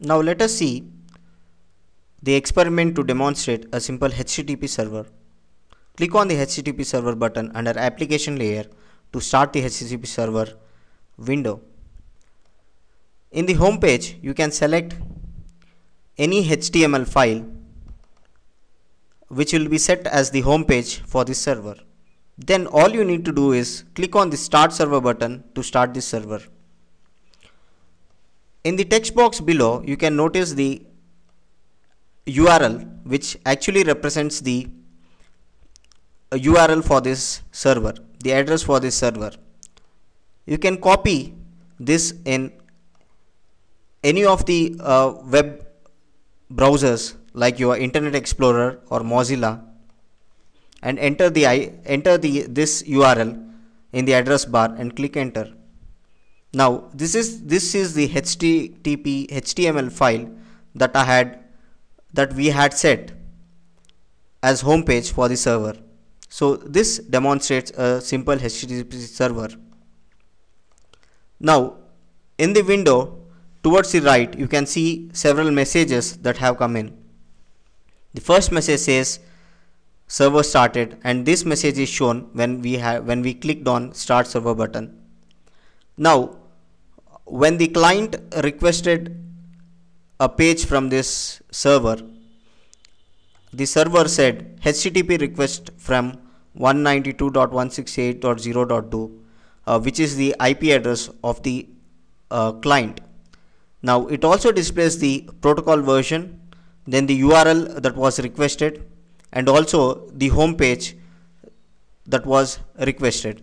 Now let us see the experiment to demonstrate a simple HTTP server. Click on the HTTP server button under application layer to start the HTTP server window. In the home page, you can select any HTML file which will be set as the home page for the server. Then all you need to do is click on the start server button to start the server. In the text box below, you can notice the URL which actually represents the URL uh, for this server, the address for this server. You can copy this in any of the uh, web browsers like your Internet Explorer or Mozilla and enter the enter the this URL in the address bar and click enter now this is this is the http html file that i had that we had set as home page for the server so this demonstrates a simple http server now in the window towards the right you can see several messages that have come in the first message says server started and this message is shown when we have when we clicked on start server button now when the client requested a page from this server, the server said HTTP request from 192.168.0.2 uh, which is the IP address of the uh, client. Now it also displays the protocol version, then the URL that was requested and also the home page that was requested.